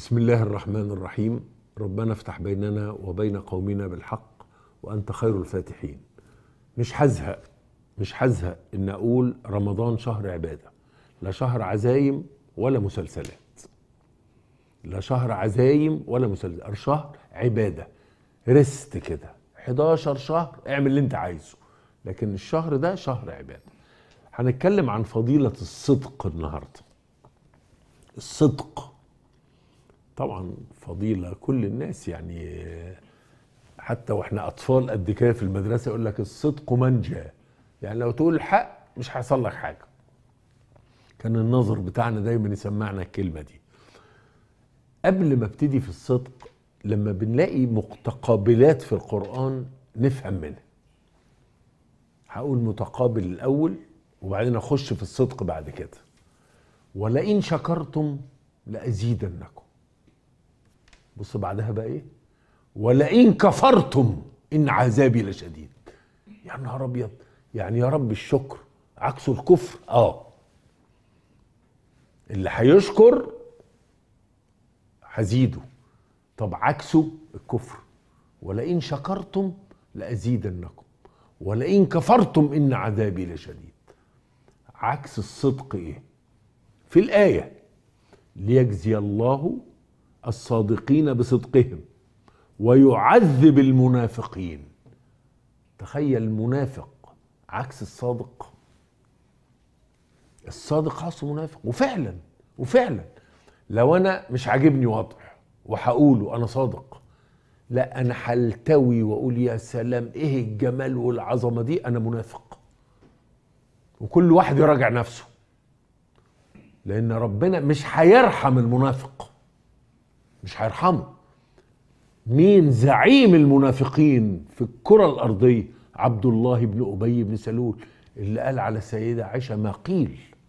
بسم الله الرحمن الرحيم ربنا افتح بيننا وبين قومنا بالحق وانت خير الفاتحين مش هزهق مش هزهق ان اقول رمضان شهر عباده لا شهر عزايم ولا مسلسلات لا شهر عزايم ولا مسلسلات شهر عباده ريست كده 11 شهر اعمل اللي انت عايزه لكن الشهر ده شهر عباده هنتكلم عن فضيله الصدق النهارده الصدق طبعا فضيله كل الناس يعني حتى واحنا اطفال قد كده في المدرسه يقول لك الصدق منجا يعني لو تقول الحق مش هيحصل لك حاجه كان النظر بتاعنا دايما يسمعنا الكلمه دي قبل ما ابتدي في الصدق لما بنلاقي متقابلات في القران نفهم منها هقول متقابل الاول وبعدين اخش في الصدق بعد كده ولئن شكرتم لازيدنكم بص بعدها بقى ايه ولئن كفرتم ان عذابي لشديد يا نهار ابيض يعني يا رب الشكر عكس الكفر اه اللي هيشكر هزيده طب عكسه الكفر ولئن شكرتم لازيدنكم ولئن كفرتم ان عذابي لشديد عكس الصدق ايه في الايه ليجزي الله الصادقين بصدقهم ويعذب المنافقين تخيل منافق عكس الصادق الصادق خاص منافق وفعلا وفعلا لو انا مش عاجبني وضع وهقوله انا صادق لا انا هلتوي واقول يا سلام ايه الجمال والعظمه دي انا منافق وكل واحد يراجع نفسه لان ربنا مش هيرحم المنافق مش هيرحمه مين زعيم المنافقين في الكرة الأرضية عبد الله بن أبي بن سلول اللي قال على السيدة عائشة ما قيل